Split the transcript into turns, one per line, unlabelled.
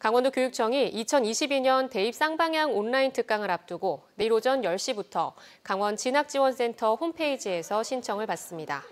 강원도 교육청이 2022년 대입 쌍방향 온라인 특강을 앞두고 내일 오전 10시부터 강원 진학지원센터 홈페이지에서 신청을 받습니다.